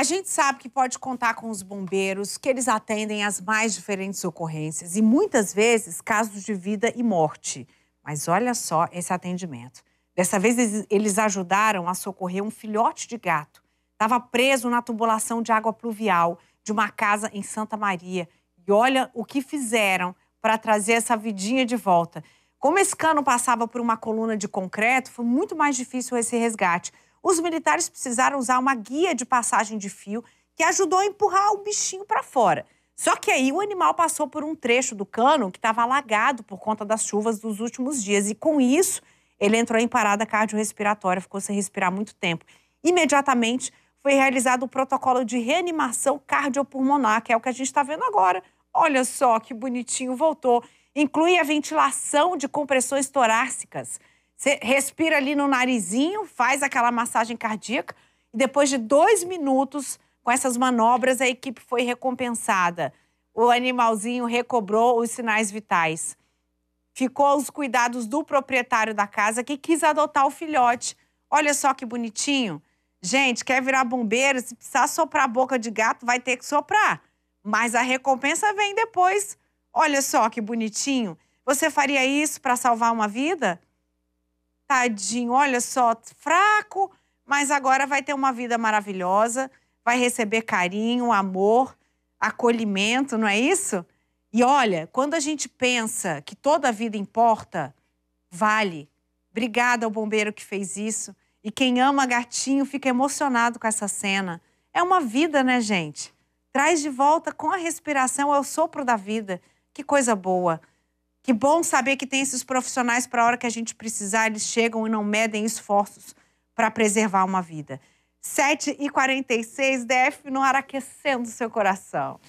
A gente sabe que pode contar com os bombeiros, que eles atendem as mais diferentes ocorrências e muitas vezes casos de vida e morte. Mas olha só esse atendimento. Dessa vez eles ajudaram a socorrer um filhote de gato. Estava preso na tubulação de água pluvial de uma casa em Santa Maria. E olha o que fizeram para trazer essa vidinha de volta. Como esse cano passava por uma coluna de concreto, foi muito mais difícil esse resgate os militares precisaram usar uma guia de passagem de fio que ajudou a empurrar o bichinho para fora. Só que aí o animal passou por um trecho do cano que estava alagado por conta das chuvas dos últimos dias e com isso ele entrou em parada cardiorrespiratória, ficou sem respirar muito tempo. Imediatamente foi realizado o protocolo de reanimação cardiopulmonar, que é o que a gente está vendo agora. Olha só que bonitinho, voltou. Inclui a ventilação de compressões torácicas, você respira ali no narizinho, faz aquela massagem cardíaca e depois de dois minutos com essas manobras a equipe foi recompensada. O animalzinho recobrou os sinais vitais. Ficou aos cuidados do proprietário da casa que quis adotar o filhote. Olha só que bonitinho. Gente, quer virar bombeiro, se precisar soprar a boca de gato, vai ter que soprar. Mas a recompensa vem depois. Olha só que bonitinho. Você faria isso para salvar uma vida? tadinho, olha só, fraco, mas agora vai ter uma vida maravilhosa, vai receber carinho, amor, acolhimento, não é isso? E olha, quando a gente pensa que toda a vida importa, vale. Obrigada ao bombeiro que fez isso. E quem ama gatinho fica emocionado com essa cena. É uma vida, né, gente? Traz de volta com a respiração é o sopro da vida. Que coisa boa. Que bom saber que tem esses profissionais para a hora que a gente precisar, eles chegam e não medem esforços para preservar uma vida. 7h46, DF no ar aquecendo seu coração.